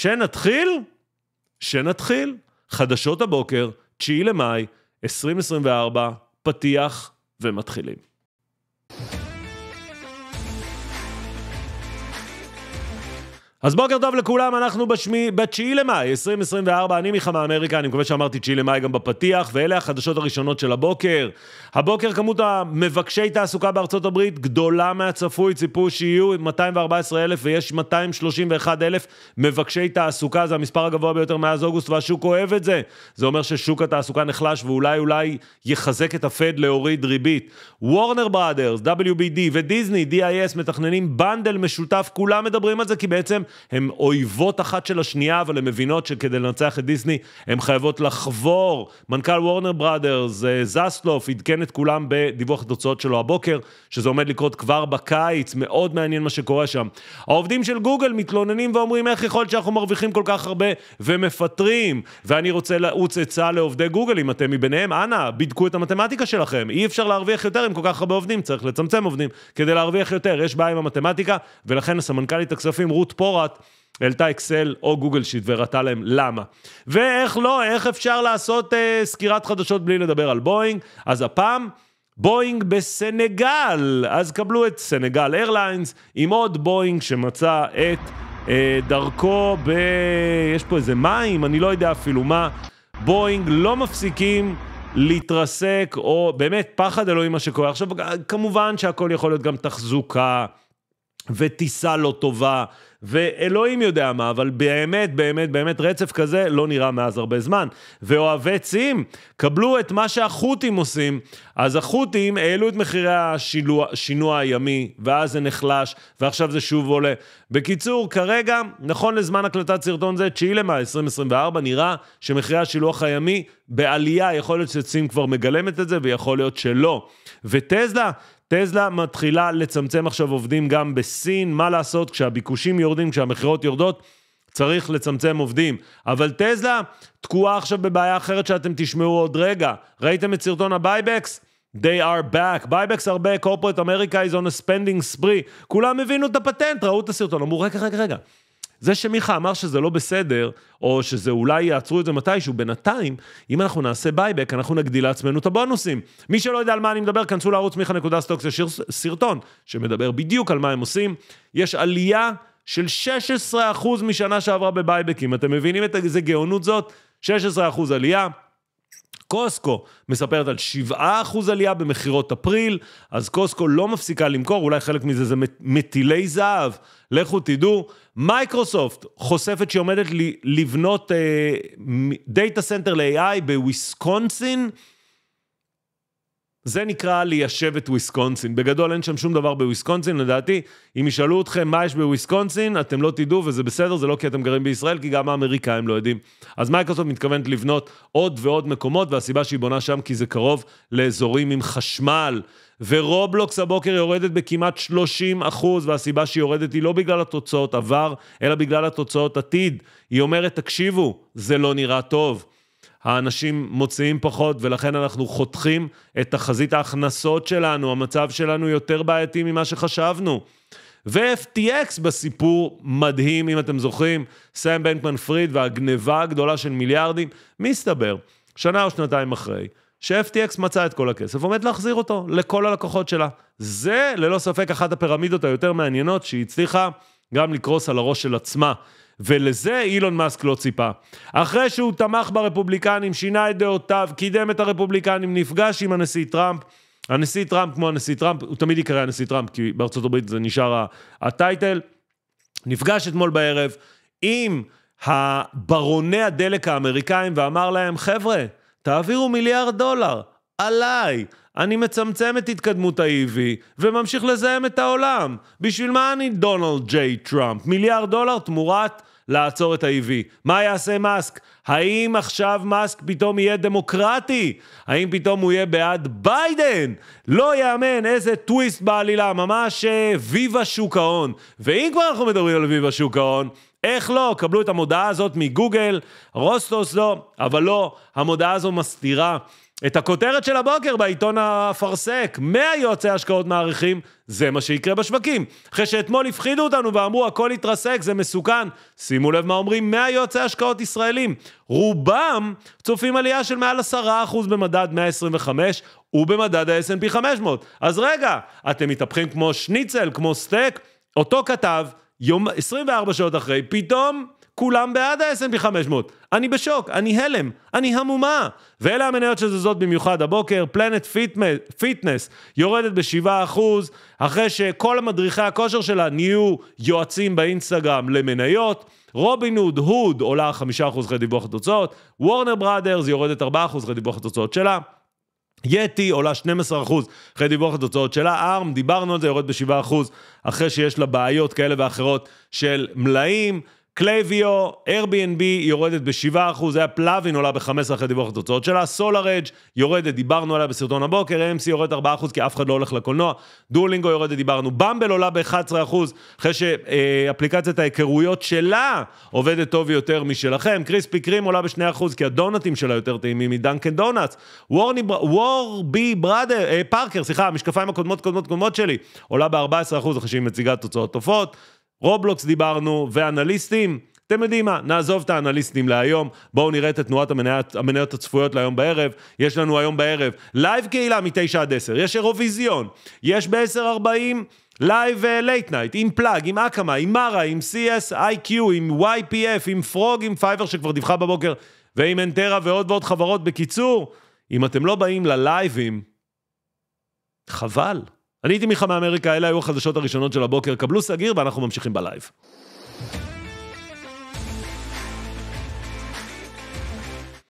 שנתחיל? שנתחיל. חדשות הבוקר, 9 למאי, 2024, פתיח ומתחילים. אז בוקר טוב לכולם, אנחנו בשמי, ב-9 למאי 2024, אני מיכה מאמריקה, אני מקווה שאמרתי 9 למאי גם בפתיח, ואלה החדשות הראשונות של הבוקר. הבוקר כמות המבקשי תעסוקה בארצות הברית גדולה מהצפוי, ציפו שיהיו 214,000 ויש 231,000 מבקשי תעסוקה, זה המספר הגבוה ביותר מאז אוגוסט, והשוק אוהב את זה. זה אומר ששוק התעסוקה נחלש ואולי אולי יחזק את הפד להוריד ריבית. וורנר בראדרס, WBD ודיסני, DIS, מתכננים בנדל משותף, כולם מדברים על זה כי בעצם הן אויבות אחת של השנייה, אבל הן מבינות שכדי לנצח את דיסני, הן חייבות לחבור. מנכ"ל וורנר בראדרס, אה, זסלוף, עדכן את כולם בדיווח התוצאות שלו הבוקר, שזה עומד לקרות כבר בקיץ, מאוד מעניין מה שקורה שם. העובדים של גוגל מתלוננים ואומרים, איך יכול להיות שאנחנו מרוויחים כל כך הרבה ומפטרים? ואני רוצה לעוץ עצה לעובדי גוגל, אם אתם מביניהם, אנא, בדקו את המתמטיקה שלכם. אי אפשר להרוויח יותר עם כל כך הרבה עובדים, צריך לצמצם עובדים כדי להרוויח יותר. יש בעיה עם המתמטיקה, ולכן הסמנכ"לית הכספים רות פור, למחרת. העלתה אקסל או גוגל שיט והראתה להם למה. ואיך לא, איך אפשר לעשות אה, סקירת חדשות בלי לדבר על בואינג? אז הפעם, בואינג בסנגל. אז קבלו את סנגל איירליינס עם עוד בואינג שמצא את אה, דרכו ב... יש פה איזה מים, אני לא יודע אפילו מה. בואינג לא מפסיקים. להתרסק, או באמת פחד אלוהים מה שקורה. עכשיו, כמובן שהכל יכול להיות גם תחזוקה, וטיסה לא טובה, ואלוהים יודע מה, אבל באמת, באמת, באמת, רצף כזה לא נראה מאז הרבה זמן. ואוהבי צים, קבלו את מה שהחות'ים עושים. אז החות'ים העלו את מחירי השינוע הימי, ואז זה נחלש, ועכשיו זה שוב עולה. בקיצור, כרגע, נכון לזמן הקלטת סרטון זה, 9 למאי 2024, נראה שמחירי השילוח הימי בעלייה, יכול להיות שצים כבר מגלמת את זה, ויכול להיות שלא. וטסלה, טסלה מתחילה לצמצם עכשיו עובדים גם בסין, מה לעשות, כשהביקושים יורדים, כשהמכירות יורדות, צריך לצמצם עובדים. אבל טסלה תקועה עכשיו בבעיה אחרת שאתם תשמעו עוד רגע. ראיתם את סרטון הבייבקס? They are back. בייבקס הרבה, corporate America is on a spending spree. כולם הבינו את הפטנט, ראו את הסרטון, אמרו, רגע, רגע, רגע. זה שמיכה אמר שזה לא בסדר, או שזה אולי יעצרו את זה מתישהו, בינתיים, אם אנחנו נעשה בייבק, אנחנו נגדיל לעצמנו את הבונוסים. מי שלא יודע על מה אני מדבר, כנסו לערוץ מיכה נקודה סטוקס, יש סרטון שמדבר בדיוק על מה הם עושים. יש עלייה של 16% משנה שעברה בבייבקים. אתם מבינים את איזה גאונות זאת? 16% עלייה. קוסקו מספרת על 7% עלייה במכירות אפריל, אז קוסקו לא מפסיקה למכור, אולי חלק מזה זה מטילי זהב, לכו תדעו. מייקרוסופט חושפת שהיא עומדת לבנות דאטה סנטר ל-AI בוויסקונסין. זה נקרא ליישב את וויסקונסין. בגדול אין שם שום דבר בוויסקונסין, לדעתי, אם ישאלו אתכם מה יש בוויסקונסין, אתם לא תדעו, וזה בסדר, זה לא כי אתם גרים בישראל, כי גם האמריקאים לא יודעים. אז מייקרוסופט מתכוונת לבנות עוד ועוד מקומות, והסיבה שהיא בונה שם, כי זה קרוב לאזורים עם חשמל. ורובלוקס הבוקר יורדת בכמעט 30 אחוז, והסיבה שהיא יורדת היא לא בגלל התוצאות עבר, אלא בגלל התוצאות עתיד. היא אומרת, תקשיבו, זה לא נראה טוב. האנשים מוציאים פחות, ולכן אנחנו חותכים את תחזית ההכנסות שלנו, המצב שלנו יותר בעייתי ממה שחשבנו. ו-FTX בסיפור מדהים, אם אתם זוכרים, סם בנקמן פריד והגניבה הגדולה של מיליארדים, מסתבר, שנה או שנתיים אחרי, ש-FTX מצא את כל הכסף, עומד להחזיר אותו לכל הלקוחות שלה. זה ללא ספק אחת הפירמידות היותר מעניינות שהיא הצליחה גם לקרוס על הראש של עצמה. ולזה אילון מאסק לא ציפה. אחרי שהוא תמך ברפובליקנים, שינה את דעותיו, קידם את הרפובליקנים, נפגש עם הנשיא טראמפ, הנשיא טראמפ כמו הנשיא טראמפ, הוא תמיד יקרא הנשיא טראמפ, כי בארצות הברית זה נשאר הטייטל, נפגש אתמול בערב עם הברוני הדלק האמריקאים ואמר להם, חבר'ה, תעבירו מיליארד דולר, עליי. אני מצמצם את התקדמות ה-EV וממשיך לזהם את העולם. בשביל מה אני דונלד ג'יי טראמפ? מיליארד דולר תמורת לעצור את ה-EV. מה יעשה מאסק? האם עכשיו מאסק פתאום יהיה דמוקרטי? האם פתאום הוא יהיה בעד ביידן? לא יאמן, איזה טוויסט בעלילה, ממש אה, ויווה שוק ההון. ואם כבר אנחנו מדברים על ויווה שוק ההון, איך לא? קבלו את המודעה הזאת מגוגל, רוסטוס לא, אבל לא, המודעה הזו מסתירה את הכותרת של הבוקר בעיתון האפרסק, 100 יועצי השקעות מעריכים, זה מה שיקרה בשווקים. אחרי שאתמול הפחידו אותנו ואמרו, הכל התרסק, זה מסוכן. שימו לב מה אומרים 100 יועצי השקעות ישראלים. רובם צופים עלייה של מעל 10% במדד 125 ובמדד ה-S&P 500. אז רגע, אתם מתהפכים כמו שניצל, כמו סטייק? אותו כתב, יום, 24 שעות אחרי, פתאום כולם בעד ה-S&P 500. אני בשוק, אני הלם, אני המומה. ואלה המניות שזזות במיוחד הבוקר, פלנט פיטנס יורדת ב-7% אחרי שכל מדריכי הכושר שלה נהיו יועצים באינסטגרם למניות. רובין הוד, הוד עולה 5% אחרי דיווח התוצאות, וורנר בראדרס יורדת 4% אחרי דיווח התוצאות שלה. יטי עולה 12% אחרי דיווח התוצאות שלה, ארם, דיברנו על זה, יורד ב-7% אחרי שיש לה בעיות כאלה ואחרות של מלאים. קלייביו, Airbnb יורדת ב-7%, זה היה פלאבין עולה ב-15 אחרי דיווח התוצאות שלה, SolarEdge יורדת, דיברנו עליה בסרטון הבוקר, AMC יורדת 4% כי אף אחד לא הולך לקולנוע, דואלינגו יורדת, דיברנו, במבל עולה ב-11% אחרי שאפליקציית ההיכרויות שלה עובדת טוב יותר משלכם, קריספי קרים עולה ב-2% כי הדונטים שלה יותר טעימים מדנקן דונלדס, וורבי בראדר, אה, פארקר, סליחה, המשקפיים הקודמות קודמות קודמות שלי, עולה ב-14% אחרי שהיא מציגה תוצאות טובות. רובלוקס דיברנו, ואנליסטים. אתם יודעים מה, נעזוב את האנליסטים להיום, בואו נראה את תנועת המניות, המניות הצפויות להיום בערב. יש לנו היום בערב לייב קהילה מ-9 עד 10, יש אירוויזיון, יש ב-10.40 לייב לייט נייט, עם פלאג, עם אקמה, עם מרה, עם CSIQ, עם YPF, עם פרוג, עם פייבר שכבר דיווחה בבוקר, ועם אנטרה ועוד ועוד חברות. בקיצור, אם אתם לא באים ללייבים, חבל. אני הייתי מיכה מאמריקה, אלה היו החדשות הראשונות של הבוקר. קבלו סגיר ואנחנו ממשיכים בלייב.